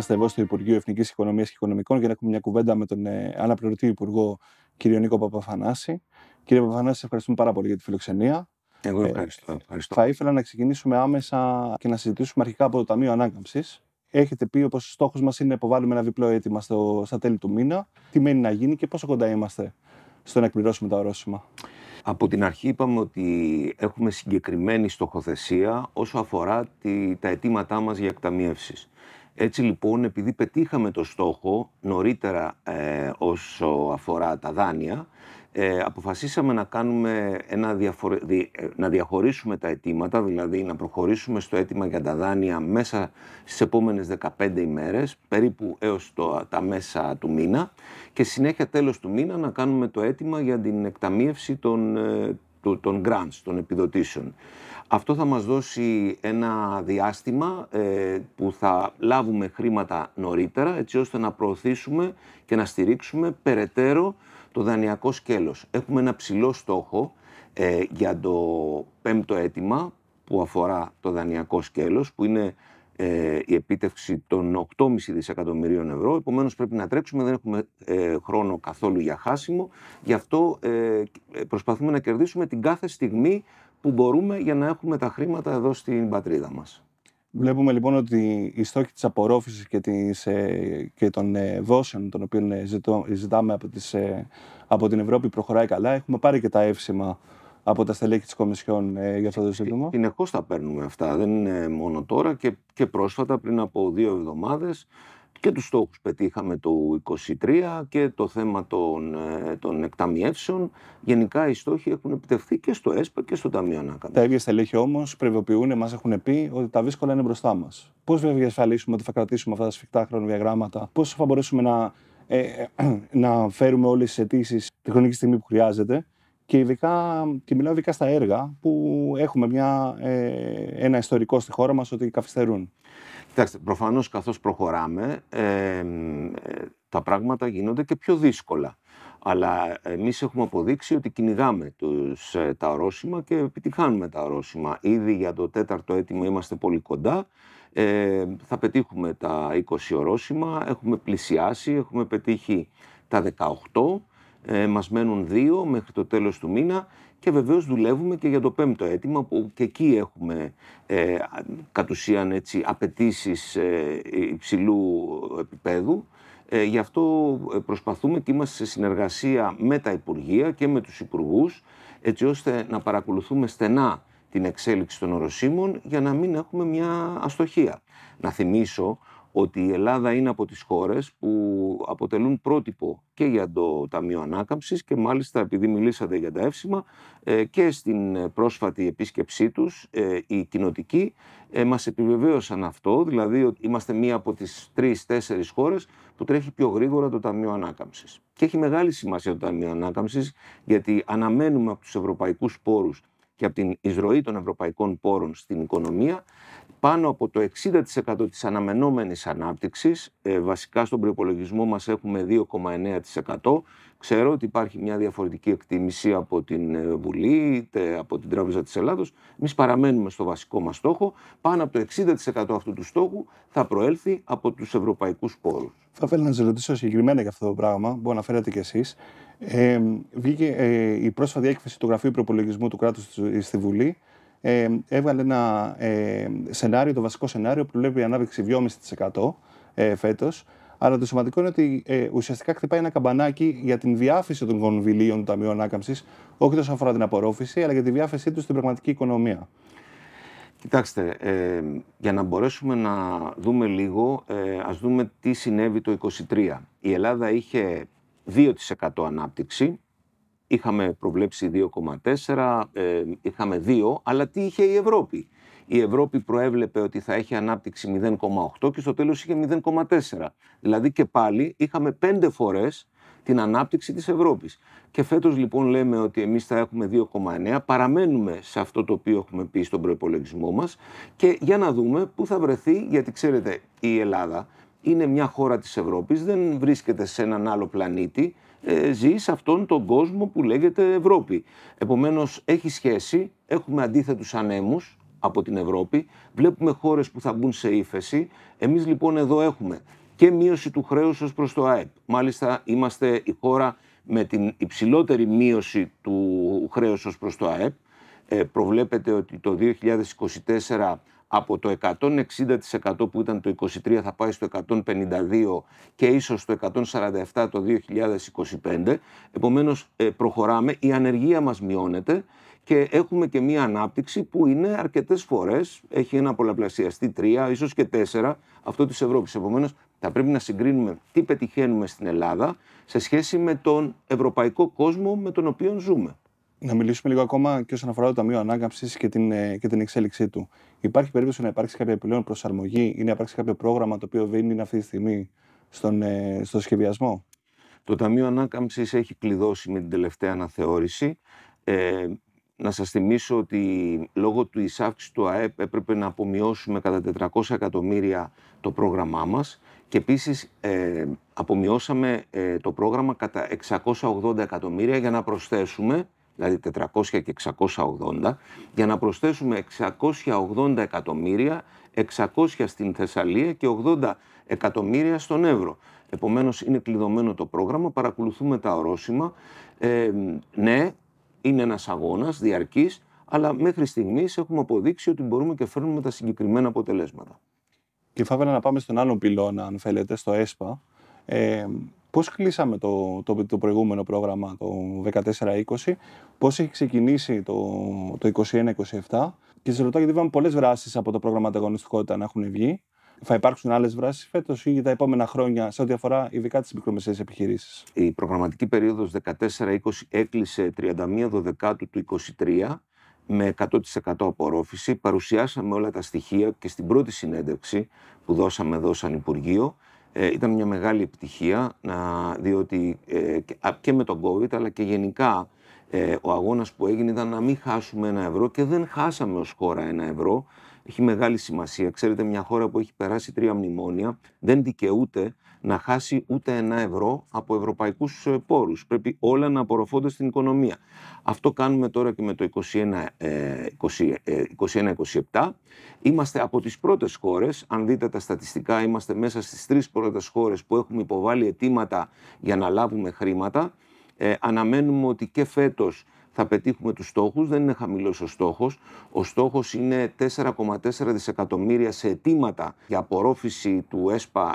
Είμαστε εδώ στο Υπουργείο Εθνικής Οικονομίας και Οικονομικών για να έχουμε μια κουβέντα με τον ε, αναπληρωτή Υπουργό, κ. Νίκο Παπαφανάση. Κύριε Παπαφανάση, ευχαριστούμε πάρα πολύ για τη φιλοξενία. Εγώ ε, ευχαριστώ, ευχαριστώ. Θα ήθελα να ξεκινήσουμε άμεσα και να συζητήσουμε αρχικά από το Ταμείο Ανάκαμψης. Έχετε πει πως ο στόχος μας είναι να υποβάλουμε ένα διπλό αίτημα στο, στα τέλη του μήνα. Τι μένει να γίνει και πόσο κοντά είμαστε στο να εκπληρώσουμε τα ορόσημα. Από την αρχή είπαμε ότι έχουμε συγκεκριμένη στοχοθεσία όσο αφορά τη, τα αιτήματά μας για εκταμίευσεις. Έτσι λοιπόν, επειδή πετύχαμε το στόχο νωρίτερα ε, όσο αφορά τα δάνεια, ε, αποφασίσαμε να, κάνουμε ένα διαφορε... Ε, να διαχωρίσουμε τα αιτήματα, δηλαδή να προχωρήσουμε στο αίτημα για τα δάνεια μέσα στις επόμενες 15 ημέρες, περίπου έως το, τα μέσα του μήνα και συνέχεια τέλος του μήνα να κάνουμε το αίτημα για την εκταμείευση των, ε, των grants, των επιδοτήσεων. Αυτό θα μας δώσει ένα διάστημα ε, που θα λάβουμε χρήματα νωρίτερα έτσι ώστε να προωθήσουμε και να στηρίξουμε περαιτέρω το δανειακό σκέλος. Έχουμε ένα ψηλό στόχο ε, για το πέμπτο αίτημα που αφορά το δανειακό σκέλος που είναι ε, η επίτευξη των 8,5 δισεκατομμυρίων ευρώ. Επομένως πρέπει να τρέξουμε, δεν έχουμε χρόνο καθόλου για χάσιμο. Γι' αυτό προσπαθούμε να κερδίσουμε την κάθε στιγμή που μπορούμε για να έχουμε τα χρήματα εδώ στην πατρίδα μας. Βλέπουμε λοιπόν ότι οι στόχοι της απορρόφησης και, ε, και των ε, δόσεων των οποίων ε, ζητάμε από, τις, από την Ευρώπη προχωράει καλά. Έχουμε πάρει και τα εύσημα από τα στελέχη της Κομισιόν για αυτό το ζήτημα. Συνεχώς τα παίρνουμε αυτά, δεν είναι μόνο τώρα και, και πρόσφατα πριν από δύο εβδομάδες και τους στόχους πετύχαμε το 23 και το θέμα των, ε, των εκταμιεύσεων. Γενικά οι στόχοι έχουν επιτευχθεί και στο ΕΣΠΑ και στο Ταμείο Ανάκαμψης. Τα ίδια στελέχη όμω πρεβιοποιούν, μα έχουν πει ότι τα δύσκολα είναι μπροστά μας. Πώς θα διασφαλίσουμε ότι θα κρατήσουμε αυτά τα σφιχτά χρονοδιαγράμματα, πώς θα μπορέσουμε να, ε, ε, να φέρουμε όλες τις αιτήσεις τη χρονική στιγμή που χρειάζεται. Και, ειδικά, και μιλάω ειδικά στα έργα που έχουμε μια, ένα ιστορικό στη χώρα μας ότι καθυστερούν. Κοιτάξτε, προφανώς καθώς προχωράμε, ε, τα πράγματα γίνονται και πιο δύσκολα. Αλλά εμείς έχουμε αποδείξει ότι κυνηγάμε τους, ε, τα ορόσημα και επιτυχάνουμε τα ορόσημα. Ήδη για το τέταρτο έτοιμο είμαστε πολύ κοντά. Ε, θα πετύχουμε τα 20 ορόσημα, έχουμε πλησιάσει, έχουμε πετύχει τα 18, μας μένουν 2 μέχρι το τέλος του μήνα και βεβαίως δουλεύουμε και για το πέμπτο αίτημα που και εκεί έχουμε ε, κατ' ουσίαν έτσι, απαιτήσεις ε, υψηλού επίπεδου. Ε, γι' αυτό ε, προσπαθούμε και είμαστε σε συνεργασία με τα Υπουργεία και με τους Υπουργούς έτσι ώστε να παρακολουθούμε στενά την εξέλιξη των οροσύμων, για να μην έχουμε μια αστοχία. Να θυμίσω ότι η Ελλάδα είναι από τις χώρες που αποτελούν πρότυπο και για το Ταμείο Ανάκαμψης και μάλιστα επειδή μιλήσατε για τα εύσημα ε, και στην ε, πρόσφατη επίσκεψή τους οι ε, κοινοτικοί μας επιβεβαίωσαν αυτό, δηλαδή ότι είμαστε μία από τις τρει-τέσσερι χώρες που τρέχει πιο γρήγορα το Ταμείο Ανάκαμψης. Και έχει μεγάλη σημασία το Ταμείο Ανάκαμψης γιατί αναμένουμε από τους ευρωπαϊκούς πόρους και από την εισρωή των ευρωπαϊκών πόρων στην οικονομία πάνω από το 60% της αναμενόμενης ανάπτυξης, ε, βασικά στον προϋπολογισμό μας έχουμε 2,9%. Ξέρω ότι υπάρχει μια διαφορετική εκτίμηση από την ε, Βουλή, από την Τράπεζα της Ελλάδος. Εμείς παραμένουμε στο βασικό μας στόχο. Πάνω από το 60% αυτού του στόχου θα προέλθει από τους ευρωπαϊκούς πόρους. Θα ήθελα να σας ρωτήσω συγκεκριμένα για αυτό το πράγμα που αναφέρατε κι εσείς. Ε, βγήκε ε, η πρόσφατη έκθεση του Γραφείου Προπολογισμού του κράτους στη Βουλή ε, έβγαλε ένα ε, σενάριο, το βασικό σενάριο που βλέπει ανάπτυξη 2,5% ε, φέτος. Αλλά το σημαντικό είναι ότι ε, ουσιαστικά χτυπάει ένα καμπανάκι για την διάφυση των κονδυλίων του Ταμείου Ανάκαμψης, όχι τόσο αφορά την απορρόφηση, αλλά για τη διάφυσή του στην πραγματική οικονομία. Κοιτάξτε, ε, για να μπορέσουμε να δούμε λίγο, ε, ας δούμε τι συνέβη το 2023. Η Ελλάδα είχε 2% ανάπτυξη, Είχαμε προβλέψει 2,4, ε, είχαμε 2, αλλά τι είχε η Ευρώπη. Η Ευρώπη προέβλεπε ότι θα έχει ανάπτυξη 0,8 και στο τέλος είχε 0,4. Δηλαδή και πάλι είχαμε πέντε φορές την ανάπτυξη της Ευρώπης. Και φέτος λοιπόν λέμε ότι εμείς θα έχουμε 2,9, παραμένουμε σε αυτό το οποίο έχουμε πει στον προπολογισμό μας και για να δούμε πού θα βρεθεί, γιατί ξέρετε η Ελλάδα είναι μια χώρα της Ευρώπης, δεν βρίσκεται σε έναν άλλο πλανήτη, ε, ζει σε αυτόν τον κόσμο που λέγεται Ευρώπη. Επομένως έχει σχέση, έχουμε αντίθετους ανέμους από την Ευρώπη, βλέπουμε χώρες που θα μπουν σε ύφεση. Εμείς λοιπόν εδώ έχουμε και μείωση του χρέους ως προς το ΑΕΠ. Μάλιστα είμαστε η χώρα με την υψηλότερη μείωση του χρέους ως προς το ΑΕΠ. Ε, προβλέπεται ότι το 2024 από το 160% που ήταν το 23 θα πάει στο 152 και ίσως το 147 το 2025. Επομένως ε, προχωράμε, η ανεργία μας μειώνεται και έχουμε και μία ανάπτυξη που είναι αρκετές φορές, έχει ένα πολλαπλασιαστή 3, ίσως και 4, αυτό της Ευρώπης. Επομένως θα πρέπει να συγκρίνουμε τι πετυχαίνουμε στην Ελλάδα σε σχέση με τον ευρωπαϊκό κόσμο με τον οποίο ζούμε να μιλήσουμε λίγο ακόμα και όσον αφορά το Ταμείο Ανάκαμψης και, την, ε, και την εξέλιξή του. Υπάρχει περίπτωση να υπάρξει κάποια επιπλέον προσαρμογή ή να υπάρξει κάποιο πρόγραμμα το οποίο βίνει αυτή τη στιγμή στον, ε, στο σχεδιασμό. Το Ταμείο Ανάκαμψης έχει κλειδώσει με την τελευταία αναθεώρηση. Ε, να σας θυμίσω ότι λόγω του αύξηση του ΑΕΠ έπρεπε να απομειώσουμε κατά 400 εκατομμύρια το πρόγραμμά μας και επίσης ε, απομειώσαμε ε, το πρόγραμμα κατά 680 εκατομμύρια για να προσθέσουμε δηλαδή 400 και 680, για να προσθέσουμε 680 εκατομμύρια, 600 στην Θεσσαλία και 80 εκατομμύρια στον Εύρο. Επομένως είναι κλειδωμένο το πρόγραμμα, παρακολουθούμε τα ορόσημα. Ε, ναι, είναι ένας αγώνας διαρκής, αλλά μέχρι στιγμής έχουμε αποδείξει ότι μπορούμε και φέρνουμε τα συγκεκριμένα αποτελέσματα. Και φαβερά να πάμε στον άλλον πυλώνα, αν θέλετε, στο ΕΣΠΑ. Ε, Πώς κλείσαμε το, το, το προηγούμενο πρόγραμμα, το 14-20, πώς έχει ξεκινήσει το, το 21-27 και σε ρωτώ γιατί είπαμε πολλές βράσεις από το πρόγραμμα ανταγωνιστικότητα να έχουν βγει. Θα υπάρξουν άλλες βράσεις φέτος ή για τα επόμενα χρόνια σε ό,τι αφορά ειδικά τις μικρομεσαίες επιχειρήσεις. Η προγραμματική περίοδος 14-20 έκλεισε 31 Δεκάτου του 2023 με 100% απορρόφηση. Παρουσιάσαμε όλα τα στοιχεία και στην πρώτη συνέντευξη που δώσαμε εδώ σαν Υπουργείο ε, ήταν μια μεγάλη επιτυχία, να, διότι ε, και με τον COVID αλλά και γενικά ε, ο αγώνας που έγινε ήταν να μην χάσουμε ένα ευρώ και δεν χάσαμε ως χώρα ένα ευρώ. Έχει μεγάλη σημασία. Ξέρετε, μια χώρα που έχει περάσει τρία μνημόνια δεν δικαιούται να χάσει ούτε ένα ευρώ από ευρωπαϊκούς ε, πόρους. Πρέπει όλα να απορροφώνται στην οικονομία. Αυτό κάνουμε τώρα και με το 21-27. Ε, ε, είμαστε από τις πρώτες χώρες, αν δείτε τα στατιστικά, είμαστε μέσα στις τρεις πρώτες χώρες που έχουμε υποβάλει αιτήματα για να λάβουμε χρήματα. αναμένουμε ότι και φέτος θα πετύχουμε τους στόχους. Δεν είναι χαμηλός ο στόχος. Ο στόχος είναι 4,4 δισεκατομμύρια σε αιτήματα για απορρόφηση του ΕΣΠΑ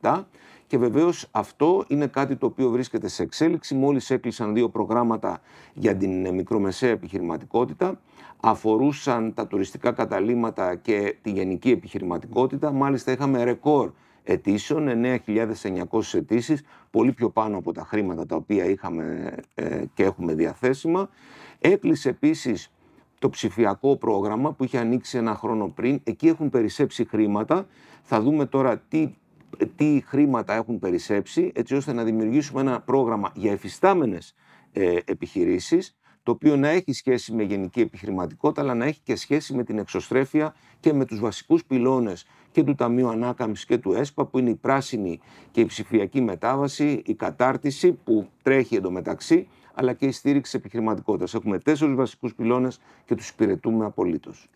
21-27 και βεβαίως αυτό είναι κάτι το οποίο βρίσκεται σε εξέλιξη. Μόλις έκλεισαν δύο προγράμματα για την μικρομεσαία επιχειρηματικότητα. Αφορούσαν τα τουριστικά καταλήμματα και τη γενική επιχειρηματικότητα. Μάλιστα είχαμε ρεκόρ 9.900 αιτήσεις, πολύ πιο πάνω από τα χρήματα τα οποία είχαμε ε, και έχουμε διαθέσιμα. Έκλεισε επίσης το ψηφιακό πρόγραμμα που είχε ανοίξει ένα χρόνο πριν. Εκεί έχουν περισσέψει χρήματα. Θα δούμε τώρα τι, τι χρήματα έχουν περισσέψει, έτσι ώστε να δημιουργήσουμε ένα πρόγραμμα για εφιστάμενες ε, επιχειρήσεις, το οποίο να έχει σχέση με γενική επιχειρηματικότητα, αλλά να έχει και σχέση με την εξωστρέφεια και με τους βασικούς πυλώνες και του Ταμείου Ανάκαμψης και του ΕΣΠΑ που είναι η πράσινη και η ψηφιακή μετάβαση, η κατάρτιση που τρέχει εντωμεταξύ αλλά και η στήριξη επιχειρηματικότητας. Έχουμε τέσσερις βασικούς πυλώνες και τους υπηρετούμε απολύτως.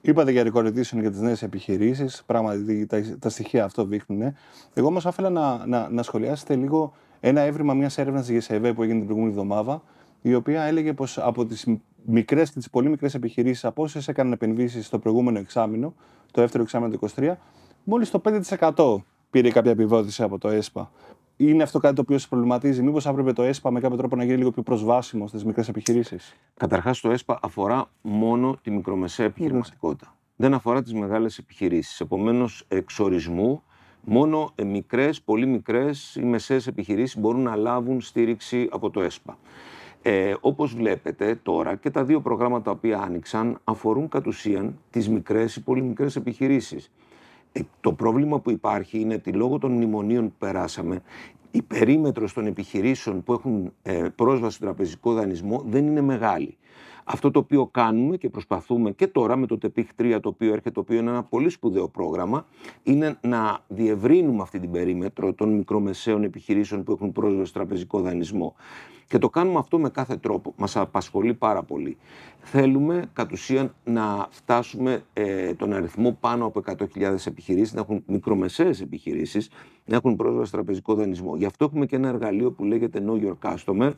Είπατε για ρεκορετήσεων για τις νέες επιχειρήσεις. Πράγματι, τα, στοιχεία αυτό δείχνουν. Ε. Εγώ όμως ήθελα να, να, να σχολιάσετε λίγο ένα έβριμα μιας έρευνας τη ΓΕΣΕΒΕ που έγινε την προηγούμενη εβδομάδα, η οποία έλεγε πως από τις μικρές και τις πολύ μικρές επιχειρήσεις, από όσες έκαναν επενδύσεις στο προηγούμενο εξάμεινο, το δεύτερο εξάμεινο του 23, μόλις το 5% πήρε κάποια επιβότηση από το ΕΣΠΑ. Είναι αυτό κάτι το οποίο σε προβληματίζει. Μήπως έπρεπε το ΕΣΠΑ με κάποιο τρόπο να γίνει λίγο πιο προσβάσιμο στις μικρές επιχειρήσεις. Καταρχάς, το ΕΣΠΑ αφορά μόνο τη μικρομεσαία επιχειρηματικότητα. Δεν αφορά τις μεγάλες επιχειρήσεις. Επομένως, εξορισμού μόνο μικρές, πολύ μικρές ή μεσαίες επιχειρήσεις μπορούν να λάβουν στήριξη από το ΕΣΠΑ. Ε, όπως βλέπετε τώρα και τα δύο προγράμματα τα οποία άνοιξαν αφορούν κατ' ουσίαν τις μικρές ή πολύ μικρές επιχειρήσεις. Ε, το πρόβλημα που υπάρχει είναι ότι λόγω των μνημονίων που περάσαμε η περίμετρος των επιχειρήσεων που έχουν ε, πρόσβαση στο τραπεζικό δανεισμό δεν είναι μεγάλη. Αυτό το οποίο κάνουμε και προσπαθούμε και τώρα με το ΤΕΠΙΧ 3 το οποίο έρχεται, το οποίο είναι ένα πολύ σπουδαίο πρόγραμμα, είναι να διευρύνουμε αυτή την περίμετρο των μικρομεσαίων επιχειρήσεων που έχουν πρόσβαση στο τραπεζικό δανεισμό. Και το κάνουμε αυτό με κάθε τρόπο. Μας απασχολεί πάρα πολύ. Θέλουμε κατ' ουσίαν να φτάσουμε ε, τον αριθμό πάνω από 100.000 επιχειρήσεις, να έχουν μικρομεσαίες επιχειρήσεις να έχουν πρόσβαση στο τραπεζικό δανεισμό. Γι' αυτό έχουμε και ένα εργαλείο που λέγεται Know Your Customer,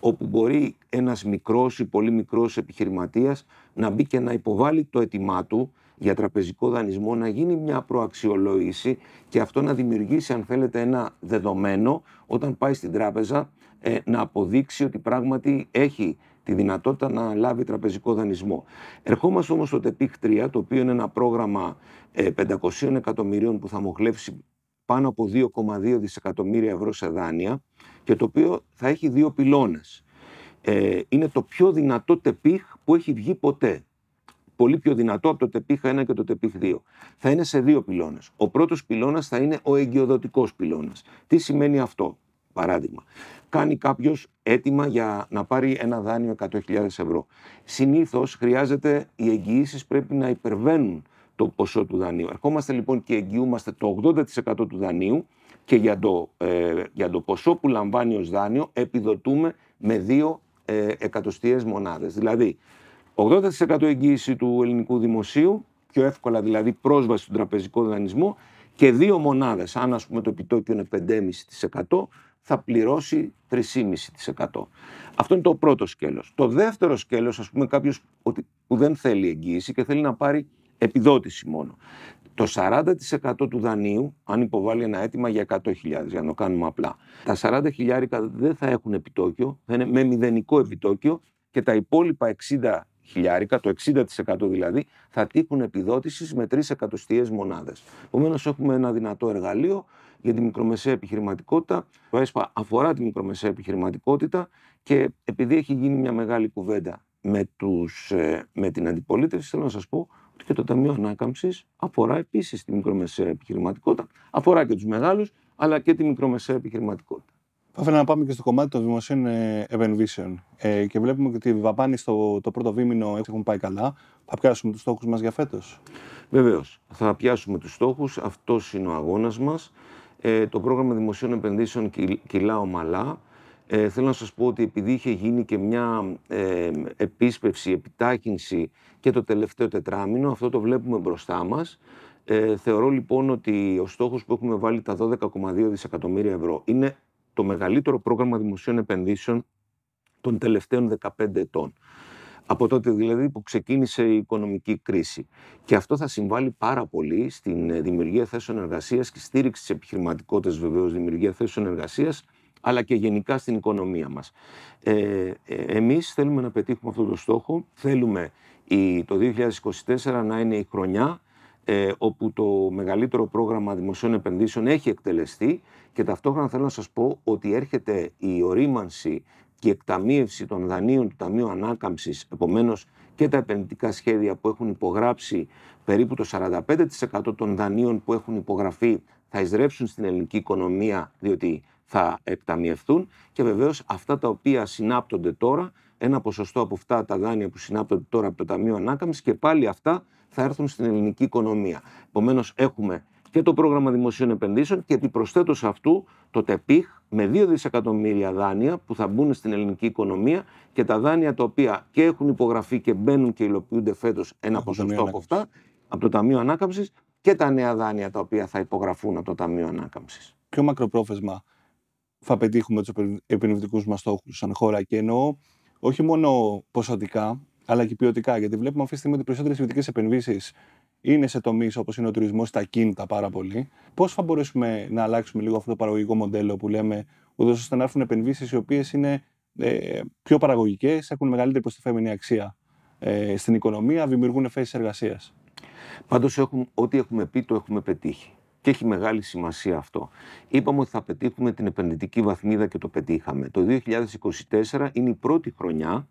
όπου μπορεί ένας μικρός ή πολύ μικρός επιχειρηματίας να μπει και να υποβάλει το αίτημά του για τραπεζικό δανεισμό, να γίνει μια προαξιολόγηση και αυτό να δημιουργήσει, αν θέλετε, ένα δεδομένο όταν πάει στην τράπεζα ε, να αποδείξει ότι πράγματι έχει τη δυνατότητα να λάβει τραπεζικό δανεισμό. Ερχόμαστε όμως στο ΤΕΠΙΚ 3, το οποίο είναι ένα πρόγραμμα 500 ε, εκατομμυρίων που θα μοχλεύσει πάνω από 2,2 δισεκατομμύρια ευρώ σε δάνεια και το οποίο θα έχει δύο πυλώνες. Ε, είναι το πιο δυνατό τεπίχ που έχει βγει ποτέ. Πολύ πιο δυνατό από το τεπίχ 1 και το τεπίχ 2. Θα είναι σε δύο πυλώνες. Ο πρώτος πυλώνας θα είναι ο εγκυοδοτικός πυλώνας. Τι σημαίνει αυτό, παράδειγμα. Κάνει κάποιος έτοιμα για να πάρει ένα δάνειο 100.000 ευρώ. Συνήθως χρειάζεται, οι εγγυήσεις πρέπει να υπερβαίνουν το ποσό του δανείου. Ερχόμαστε λοιπόν και εγγυούμαστε το 80% του δανείου και για το, ε, για το ποσό που λαμβάνει ως δάνειο επιδοτούμε με δύο ε, εκατοστιαίες μονάδες. Δηλαδή, 80% εγγύηση του ελληνικού δημοσίου, πιο εύκολα δηλαδή πρόσβαση στον τραπεζικό δανεισμό και δύο μονάδες, αν ας πούμε το επιτόκιο είναι 5,5% θα πληρώσει 3,5%. Αυτό είναι το πρώτο σκέλος. Το δεύτερο σκέλος, ας πούμε κάποιος που δεν θέλει εγγύηση και θέλει να πάρει επιδότηση μόνο το 40% του δανείου, αν υποβάλει ένα αίτημα για 100.000, για να το κάνουμε απλά, τα 40.000 δεν θα έχουν επιτόκιο, θα είναι με μηδενικό επιτόκιο και τα υπόλοιπα 60.000, χιλιάρικα, το 60% δηλαδή, θα τύχουν επιδότησης με 3 εκατοστιαίες μονάδες. Επομένως, έχουμε ένα δυνατό εργαλείο για τη μικρομεσαία επιχειρηματικότητα. Το ΕΣΠΑ αφορά τη μικρομεσαία επιχειρηματικότητα και επειδή έχει γίνει μια μεγάλη κουβέντα με, τους, ε, με την αντιπολίτευση, θέλω να σας πω και το Ταμείο Ανάκαμψης αφορά επίσης τη μικρομεσαία επιχειρηματικότητα, αφορά και τους μεγάλους, αλλά και τη μικρομεσαία επιχειρηματικότητα. Θα ήθελα να πάμε και στο κομμάτι των δημοσίων ε, επενδύσεων. Ε, και βλέπουμε ότι οι δαπάνες στο το πρώτο βήμηνο έχουν πάει καλά. Θα πιάσουμε τους στόχους μας για φέτος. Βεβαίως. Θα πιάσουμε τους στόχους. Αυτός είναι ο αγώνας μας. Ε, το πρόγραμμα δημοσίων επενδύσεων κυλά ομαλά. Ε, θέλω να σας πω ότι επειδή είχε γίνει και μια ε, επίσπευση, επιτάχυνση και το τελευταίο τετράμινο. Αυτό το βλέπουμε μπροστά μας. Ε, θεωρώ λοιπόν ότι ο στόχος που έχουμε βάλει τα 12,2 δισεκατομμύρια ευρώ είναι το μεγαλύτερο πρόγραμμα δημοσίων επενδύσεων των τελευταίων 15 ετών. Από τότε δηλαδή που ξεκίνησε η οικονομική κρίση. Και αυτό θα συμβάλλει πάρα πολύ στην ε, δημιουργία θέσεων εργασίας και στήριξη της επιχειρηματικότητας, βεβαίως, δημιουργία θέσεων εργασίας, αλλά και γενικά στην οικονομία μας. Ε, ε, Εμείς θέλουμε να πετύχουμε αυτό το στόχο. Θέλουμε η, το 2024 να είναι η χρονιά ε, όπου το μεγαλύτερο πρόγραμμα δημοσίων επενδύσεων έχει εκτελεστεί και ταυτόχρονα θέλω να σας πω ότι έρχεται η ορίμανση και η εκταμείευση των δανείων του Ταμείου Ανάκαμψης, επομένως και τα επενδυτικά σχέδια που έχουν υπογράψει περίπου το 45% των δανείων που έχουν υπογραφεί θα εισρέψουν στην ελληνική οικονομία διότι θα εκταμιευθούν και βεβαίως αυτά τα οποία συνάπτονται τώρα ένα ποσοστό από αυτά τα δάνεια που συνάπτονται τώρα από το Ταμείο Ανάκαμψης και πάλι αυτά θα έρθουν στην ελληνική οικονομία. Επομένως, έχουμε και το πρόγραμμα δημοσίων επενδύσεων και επιπροσθέτως αυτού το ΤΕΠΙΧ με 2 δισεκατομμύρια δάνεια που θα μπουν στην ελληνική οικονομία και τα δάνεια τα οποία και έχουν υπογραφεί και μπαίνουν και υλοποιούνται φέτος ένα ποσοστό από αυτά από το Ταμείο Ανάκαμψης και τα νέα δάνεια τα οποία θα υπογραφούν από το Ταμείο Ανάκαμψης. Πιο μακροπρόθεσμα θα πετύχουμε τους επενδυτικούς μας στόχους σαν χώρα και εννοώ όχι μόνο ποσοτικά, αλλά και ποιοτικά. Γιατί βλέπουμε αυτή τη στιγμή ότι οι περισσότερε ιδιωτικέ επενδύσεις είναι σε τομείς όπως είναι ο τουρισμός, τα κίνητα πάρα πολύ. Πώς θα μπορέσουμε να αλλάξουμε λίγο αυτό το παραγωγικό μοντέλο που λέμε, ούτως ώστε να έρθουν επενδύσεις οι οποίες είναι ε, πιο παραγωγικές, έχουν μεγαλύτερη προστιθέμενη αξία ε, στην οικονομία, δημιουργούν θέσεις εργασίας. Πάντως, ό,τι έχουμε πει το έχουμε πετύχει. Και έχει μεγάλη σημασία αυτό. Είπαμε ότι θα πετύχουμε την επενδυτική βαθμίδα και το πετύχαμε. Το 2024 είναι η πρώτη χρονιά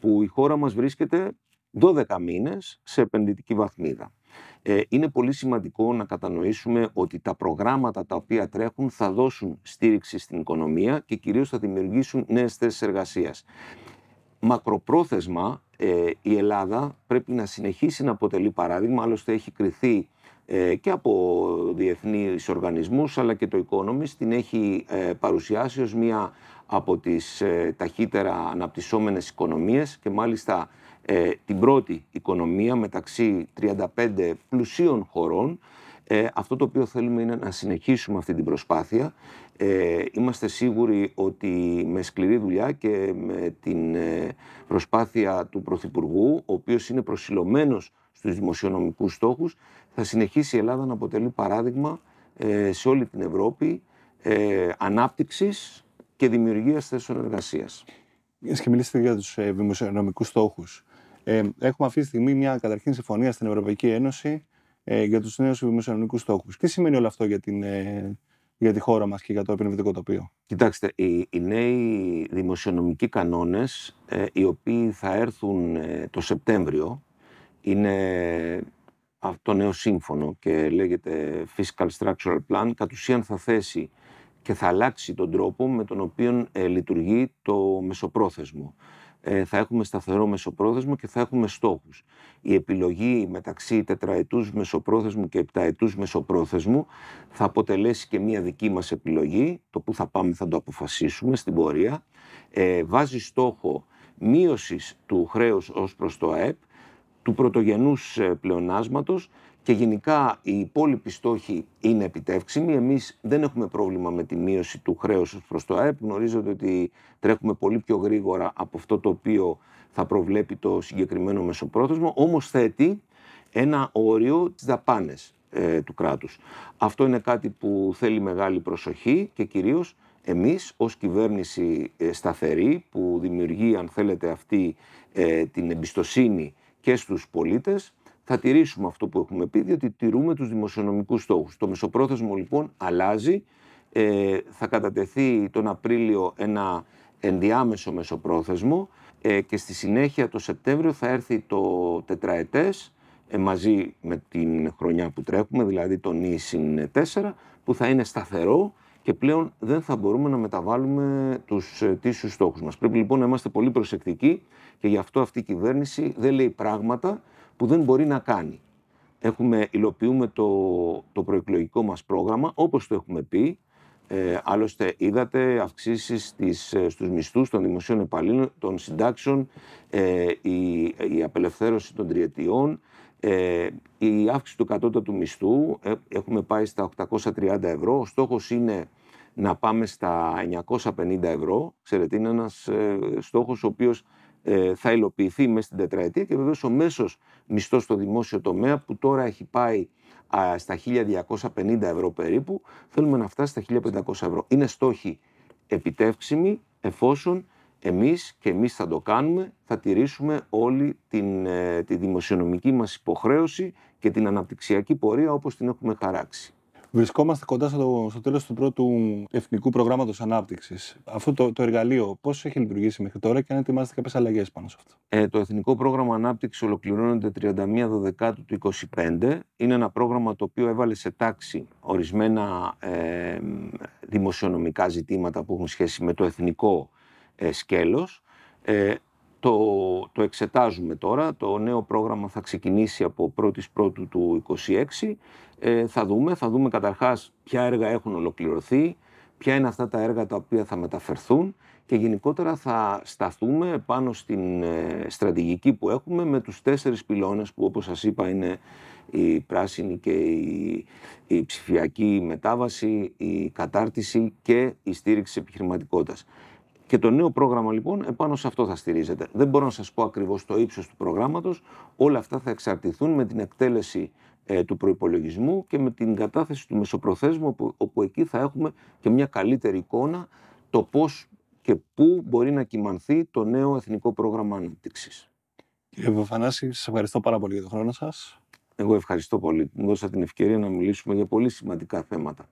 που η χώρα μας βρίσκεται 12 μήνες σε επενδυτική βαθμίδα. Ε, είναι πολύ σημαντικό να κατανοήσουμε ότι τα προγράμματα τα οποία τρέχουν θα δώσουν στήριξη στην οικονομία και κυρίως θα δημιουργήσουν νέες θέσεις εργασίας. Μακροπρόθεσμα ε, η Ελλάδα πρέπει να συνεχίσει να αποτελεί παράδειγμα, άλλωστε έχει κριθεί ε, και από διεθνείς οργανισμούς αλλά και το Economist την έχει ε, παρουσιάσει ως μία από τις ε, ταχύτερα αναπτυσσόμενες οικονομίες και μάλιστα την πρώτη οικονομία μεταξύ 35 πλουσίων χωρών ε, αυτό το οποίο θέλουμε είναι να συνεχίσουμε αυτή την προσπάθεια. Ε, είμαστε σίγουροι ότι με σκληρή δουλειά και με την ε, προσπάθεια του Πρωθυπουργού, ο οποίος είναι προσιλωμένος στους δημοσιονομικούς στόχους, θα συνεχίσει η Ελλάδα να αποτελεί παράδειγμα ε, σε όλη την Ευρώπη ε, ανάπτυξης και δημιουργίας θέσεων εργασίας. Μιας και μιλήσετε για τους δημοσιονομικούς στόχους. Έχουμε αυτή τη στιγμή μια καταρχήν συμφωνία στην Ευρωπαϊκή Ένωση ε, για τους νέους δημοσιονομικού στόχους. Τι σημαίνει όλο αυτό για, την, ε, για τη χώρα μας και για το επενδυτικό τοπίο. Κοιτάξτε, οι, οι νέοι δημοσιονομικοί κανόνες, ε, οι οποίοι θα έρθουν το Σεπτέμβριο, είναι αυτό νέο σύμφωνο και λέγεται Fiscal Structural Plan, κατ' ουσίαν θα θέσει και θα αλλάξει τον τρόπο με τον οποίο λειτουργεί το μεσοπρόθεσμο. Ε, θα έχουμε σταθερό μεσοπρόθεσμο και θα έχουμε στόχους. Η επιλογή μεταξύ τετραετούς μεσοπρόθεσμου και επταετούς μεσοπρόθεσμου θα αποτελέσει και μία δική μας επιλογή, το που θα πάμε θα το αποφασίσουμε στην πορεία. Ε, βάζει στόχο μείωσης του χρέους ως προς το ΑΕΠ, του πρωτογενούς ε, πλεονάσματος και γενικά οι υπόλοιποι στόχοι είναι επιτεύξιμοι. Εμείς δεν έχουμε πρόβλημα με τη μείωση του χρέους προς το ΑΕΠ. Γνωρίζετε ότι τρέχουμε πολύ πιο γρήγορα από αυτό το οποίο θα προβλέπει το συγκεκριμένο μεσοπρόθεσμο, όμως θέτει ένα όριο της δαπάνες ε, του κράτους. Αυτό είναι κάτι που θέλει μεγάλη προσοχή και κυρίως εμείς ως κυβέρνηση ε, σταθερή που δημιουργεί αν θέλετε αυτή ε, την εμπιστοσύνη και στους πολίτες θα τηρήσουμε αυτό που έχουμε πει, διότι τηρούμε τους δημοσιονομικούς στόχους. Το μεσοπρόθεσμο λοιπόν αλλάζει, ε, θα κατατεθεί τον Απρίλιο ένα ενδιάμεσο μεσοπρόθεσμο ε, και στη συνέχεια το Σεπτέμβριο θα έρθει το τετραετές ε, μαζί με την χρονιά που τρέχουμε, δηλαδή τον νησιν 4, που θα είναι σταθερό και πλέον δεν θα μπορούμε να μεταβάλουμε τους ε, τήσιους στόχους μας. Πρέπει λοιπόν να είμαστε πολύ προσεκτικοί και γι' αυτό αυτή η κυβέρνηση δεν λέει πράγματα που δεν μπορεί να κάνει. Έχουμε, υλοποιούμε το, το προεκλογικό μας πρόγραμμα, όπως το έχουμε πει, ε, άλλωστε είδατε αυξήσεις στις, ε, στους μισθούς των δημοσίων επαλλήλων, των συντάξεων, ε, η, η απελευθέρωση των τριετιών, ε, η αύξηση του κατώτατου μισθού, ε, έχουμε πάει στα 830 ευρώ, ο στόχος είναι να πάμε στα 950 ευρώ. Ξέρετε, είναι ένας ε, στόχος ο οποίος ε, θα υλοποιηθεί μέσα στην τετραετία και βεβαίως ο μέσος μισθός στο δημόσιο τομέα που τώρα έχει πάει στα 1.250 ευρώ περίπου, θέλουμε να φτάσει στα 1.500 ευρώ. Είναι στόχοι επιτεύξιμοι εφόσον εμείς και εμείς θα το κάνουμε, θα τηρήσουμε όλη την, ε, τη δημοσιονομική μας υποχρέωση και την αναπτυξιακή πορεία όπως την έχουμε χαράξει. Βρισκόμαστε κοντά στο, στο τέλος του πρώτου εθνικού προγράμματος ανάπτυξης. Αυτό το, το εργαλείο πώς έχει λειτουργήσει μέχρι τώρα και αν ετοιμάζετε κάποιες αλλαγές πάνω σε αυτό. Ε, το Εθνικό Πρόγραμμα Ανάπτυξης ολοκληρώνεται 31 Δεκάτου του 2025. Είναι ένα πρόγραμμα το οποίο έβαλε σε τάξη ορισμένα ε, δημοσιονομικά ζητήματα που έχουν σχέση με το εθνικό ε, σκέλος. Ε, το, το εξετάζουμε τώρα, το νέο πρόγραμμα θα ξεκινήσει από 1η Πρώτου του 2026. Ε, θα δούμε, θα δούμε καταρχάς ποια έργα έχουν ολοκληρωθεί, ποια είναι αυτά τα έργα τα οποία θα μεταφερθούν και γενικότερα θα σταθούμε πάνω στην ε, στρατηγική που έχουμε με τους τέσσερις πυλώνες που όπως σας είπα είναι η πράσινη και η, η ψηφιακή μετάβαση, η κατάρτιση και η στήριξη επιχειρηματικότητας. Και το νέο πρόγραμμα λοιπόν επάνω σε αυτό θα στηρίζεται. Δεν μπορώ να σας πω ακριβώς το ύψος του προγράμματος. Όλα αυτά θα εξαρτηθούν με την εκτέλεση ε, του προϋπολογισμού και με την κατάθεση του μεσοπροθέσμου όπου, εκεί θα έχουμε και μια καλύτερη εικόνα το πώς και πού μπορεί να κοιμανθεί το νέο Εθνικό Πρόγραμμα ανάπτυξης. Κύριε Βαφανάση, σας ευχαριστώ πάρα πολύ για τον χρόνο σας. Εγώ ευχαριστώ πολύ. Μου δώσα την ευκαιρία να μιλήσουμε για πολύ σημαντικά θέματα.